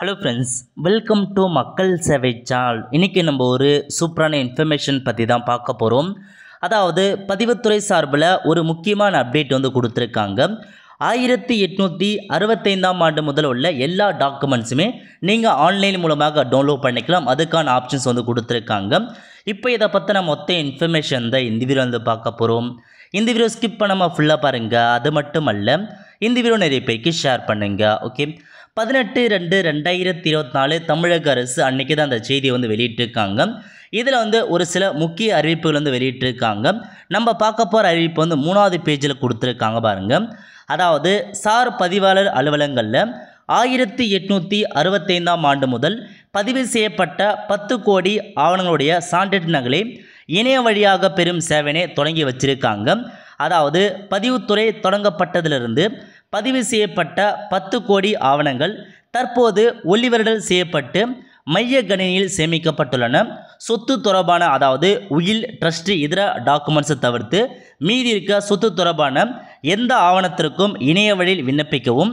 hello friends welcome to மக்கள் சேவை channel இன்றைக்கி நம்ம ஒரு சூப்பரான இன்ஃபர்மேஷன் பற்றி தான் பார்க்க போகிறோம் அதாவது பதிவுத்துறை சார்பில் ஒரு முக்கியமான அப்டேட் வந்து கொடுத்துருக்காங்க ஆயிரத்தி எட்நூற்றி அறுபத்தைந்தாம் ஆண்டு முதல் உள்ள எல்லா டாக்குமெண்ட்ஸுமே நீங்கள் ஆன்லைன் மூலமாக டவுன்லோட் பண்ணிக்கலாம் அதுக்கான ஆப்ஷன்ஸ் வந்து கொடுத்துருக்காங்க இப்போ இதை பற்றின மொத்த இன்ஃபர்மேஷன் தான் இந்த வீடியோ வந்து பார்க்க போகிறோம் இந்த வீடியோ ஸ்கிப் பண்ணாமல் ஃபுல்லாக பாருங்கள் அது மட்டும் அல்ல இந்த வீடியோ நிறைய பேருக்கு ஷேர் பண்ணுங்கள் ஓகே பதினெட்டு ரெண்டு ரெண்டாயிரத்தி இருபத்தி நாலு தமிழக அரசு அன்னைக்கு தான் அந்த செய்தியை வந்து வெளியிட்டிருக்காங்க இதில் வந்து ஒரு சில முக்கிய அறிவிப்புகள் வந்து வெளியிட்டிருக்காங்க நம்ம பார்க்க போகிற அறிவிப்பு வந்து மூணாவது பேஜில் கொடுத்துருக்காங்க பாருங்கள் அதாவது சார் பதிவாளர் அலுவலங்களில் ஆயிரத்தி எட்நூற்றி அறுபத்தைந்தாம் ஆண்டு முதல் பதிவு செய்யப்பட்ட பத்து கோடி ஆவணங்களுடைய சான்றிதழ் நகலை இணைய வழியாக பெறும் சேவையை தொடங்கி வச்சிருக்காங்க அதாவது பதிவுத்துறை தொடங்கப்பட்டதிலிருந்து பதிவு செய்யப்பட்ட பத்து கோடி ஆவணங்கள் தற்போது ஒளிவரடல் செய்யப்பட்டு மைய கணினியில் சேமிக்கப்பட்டுள்ளன சொத்து தொடர்பான அதாவது உயில் ட்ரஸ்ட் இதர டாக்குமெண்ட்ஸை தவிர்த்து மீதி இருக்க சொத்து தொடர்பான எந்த ஆவணத்திற்கும் இணைய வழியில் விண்ணப்பிக்கவும்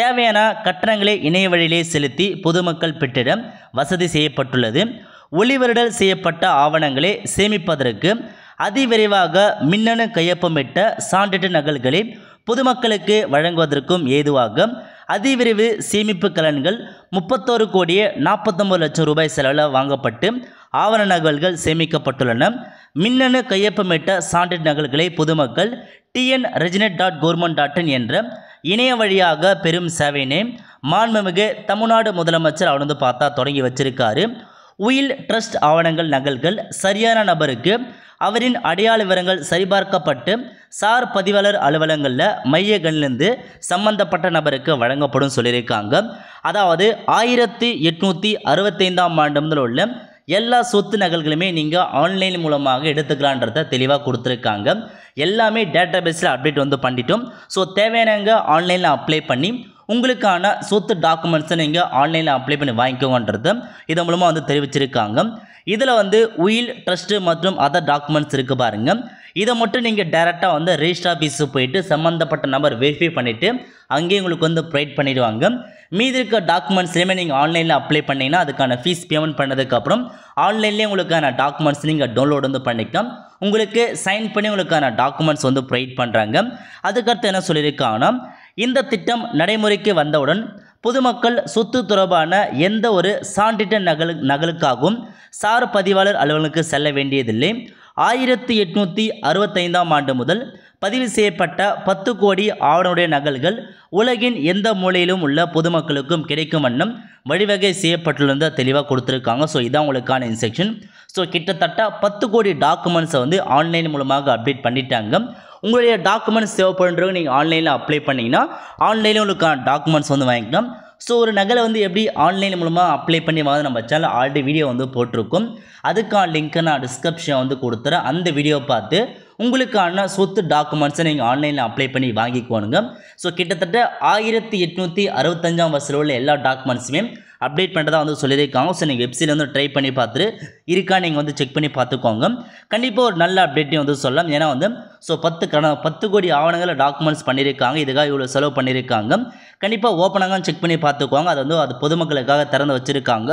தேவையான கட்டணங்களை இணைய வழியிலே செலுத்தி பொதுமக்கள் பெற்றிடம் வசதி செய்யப்பட்டுள்ளது ஒளிவருடல் செய்யப்பட்ட ஆவணங்களை சேமிப்பதற்கு அதிவிரைவாக மின்னணு கையொப்பமிட்ட சான்றிதழ் நகல்களை பொதுமக்களுக்கு வழங்குவதற்கும் ஏதுவாக அதிவிரைவு சேமிப்பு கலன்கள் முப்பத்தோரு கோடியே நாற்பத்தொம்பது லட்சம் ரூபாய் செலவில் வாங்கப்பட்டு ஆவண நகல்கள் சேமிக்கப்பட்டுள்ளன மின்னணு கையொப்பமிட்ட சான்றிதழ் நகல்களை பொதுமக்கள் TN reginet dot government dot in என்ற இணைய வழியாக பெரும் சேவையினை மாண்புமிகு தமிழ்நாடு முதலமைச்சர் அவர் வந்து பார்த்தா தொடங்கி வச்சிருக்காரு உயில் ட்ரஸ்ட் ஆவணங்கள் நகல்கள் சரியான நபருக்கு அவரின் அடையாள விவரங்கள் சரிபார்க்கப்பட்டு சார் பதிவாளர் அலுவலகங்களில் மைய சம்பந்தப்பட்ட நபருக்கு வழங்கப்படும் சொல்லியிருக்காங்க அதாவது ஆயிரத்தி எட்நூற்றி அறுபத்தைந்தாம் ஆண்டு முதல் உள்ள எல்லா சொத்து நகல்களுமே நீங்கள் ஆன்லைன் மூலமாக எடுத்துக்கலான்றத தெளிவாக கொடுத்துருக்காங்க எல்லாமே டேட்டா பேஸில் அப்டேட் வந்து பண்ணிட்டோம் ஸோ தேவையானங்க ஆன்லைனில் அப்ளை பண்ணி உங்களுக்கான சொத்து டாக்குமெண்ட்ஸை நீங்கள் ஆன்லைனில் அப்ளை பண்ணி வாங்கிக்கோங்கன்றது இதன் மூலமாக வந்து தெரிவிச்சிருக்காங்க இதில் வந்து உயில் ட்ரஸ்ட்டு மற்றும் அதர் டாக்குமெண்ட்ஸ் இருக்குது பாருங்கள் இதை மட்டும் நீங்கள் டேரெக்டாக வந்து ரெஜிஸ்டர் ஆஃபீஸு போயிட்டு சம்மந்தப்பட்ட நம்பர் வெரிஃபை பண்ணிவிட்டு அங்கேயே உங்களுக்கு வந்து ப்ரொவைட் பண்ணிடுவாங்க மீதி இருக்க டாக்குமெண்ட்ஸ்லேயுமே நீங்கள் ஆன்லைனில் அப்ளை பண்ணிங்கன்னா அதுக்கான ஃபீஸ் பேமெண்ட் பண்ணதுக்கப்புறம் ஆன்லைன்லேயே உங்களுக்கான டாக்குமெண்ட்ஸ் நீங்கள் டவுன்லோட் வந்து பண்ணிக்கலாம் உங்களுக்கு சைன் பண்ணி உங்களுக்கான டாக்குமெண்ட்ஸ் வந்து ப்ரொவைட் பண்ணுறாங்க அதுக்கடுத்து என்ன சொல்லியிருக்காங்கன்னா இந்த திட்டம் நடைமுறைக்கு வந்தவுடன் பொதுமக்கள் சொத்து தொடர்பான எந்த ஒரு சான்றிட்ட நகல் நகலுக்காகவும் சார் பதிவாளர் அலுவலனுக்கு செல்ல வேண்டியதில்லை ஆயிரத்தி எட்நூற்றி அறுபத்தைந்தாம் ஆண்டு முதல் பதிவு செய்யப்பட்ட பத்து கோடி ஆவணனுடைய நகல்கள் உலகின் எந்த மூலையிலும் உள்ள பொதுமக்களுக்கும் கிடைக்கும் வண்ணம் வழிவகை செய்யப்பட்டுள்ளதை தெளிவாக கொடுத்துருக்காங்க ஸோ இதான் உங்களுக்கான இன்ஸ்ட்ரக்ஷன் ஸோ கிட்டத்தட்ட பத்து கோடி டாக்குமெண்ட்ஸை வந்து ஆன்லைன் மூலமாக அப்டேட் பண்ணிட்டாங்க உங்களுடைய டாக்குமெண்ட்ஸ் தேவைப்படுறவங்க நீங்கள் ஆன்லைனில் அப்ளை பண்ணிங்கன்னா ஆன்லைனில் உங்களுக்கான டாக்குமெண்ட்ஸ் வந்து வாங்கிக்கலாம் ஸோ ஒரு நகலை வந்து எப்படி ஆன்லைன் மூலமாக அப்ளை பண்ணி வாங்க நம்ம சேனல் ஆல்ரெடி வீடியோ வந்து போட்டிருக்கோம் அதுக்கான லிங்க்கை நான் டிஸ்கிரிப்ஷனை வந்து கொடுத்துறேன் அந்த வீடியோ பார்த்து உங்களுக்கான சொத்து டாக்குமெண்ட்ஸை நீங்கள் ஆன்லைனில் அப்ளை பண்ணி வாங்கிக்கோணுங்க ஸோ கிட்டத்தட்ட ஆயிரத்தி எட்நூற்றி அறுபத்தஞ்சாம் வருஷத்தில் உள்ள எல்லா டாக்குமெண்ட்ஸுமே அப்டேட் பண்ணுறதா வந்து சொல்லியிருக்காங்க ஸோ நீங்கள் வெப்சைட் வந்து ட்ரை பண்ணி பார்த்துட்டு இருக்கா நீங்கள் வந்து செக் பண்ணி பார்த்துக்கோங்க கண்டிப்பாக ஒரு நல்ல அப்டேட்டையும் வந்து சொல்லலாம் ஏன்னா வந்து ஸோ பத்து கண பத்து கோடி ஆவணங்களை டாக்குமெண்ட்ஸ் பண்ணியிருக்காங்க இதுக்காக இவ்வளோ செலவு பண்ணியிருக்காங்க கண்டிப்பாக ஓப்பனாக செக் பண்ணி பார்த்துக்கோங்க அது வந்து அது பொதுமக்களுக்காக திறந்து வச்சுருக்காங்க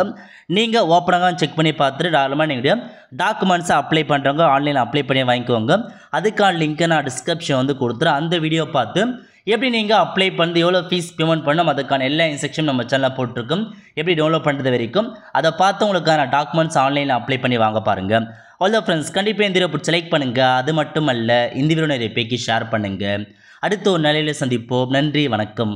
நீங்கள் ஓப்பனாக செக் பண்ணி பார்த்துட்டு தாராளமாக நீங்கள் டாக்குமெண்ட்ஸை அப்ளை பண்ணுறவங்க ஆன்லைனில் அப்ளை பண்ணி வாங்கிக்கோங்க அதுக்கான லிங்க்கை நான் டிஸ்கிரிப்ஷன் வந்து கொடுத்துறேன் அந்த வீடியோ பார்த்து எப்படி நீங்கள் அப்ளை பண்ணி எவ்வளோ ஃபீஸ் பேமெண்ட் பண்ணணும் அதுக்கான எல்லா இன்ஸ்ட்ரக்ஷன் நம்ம சேனலில் போட்டிருக்கும் எப்படி டவுன்லோட் பண்ணுறது வரைக்கும் அதை பார்த்து உங்களுக்கான டாக்குமெண்ட்ஸ் ஆன்லைனில் அப்ளை பண்ணி வாங்க பாருங்கள் அவ்வளோ ஃப்ரெண்ட்ஸ் கண்டிப்பாக இந்த வீடியோ செலக்ட் பண்ணுங்கள் அது மட்டும் இந்த வீடியோ நிறைய பேக்கி ஷேர் பண்ணுங்கள் அடுத்த ஒரு நிலையில் சந்திப்போம் நன்றி வணக்கம்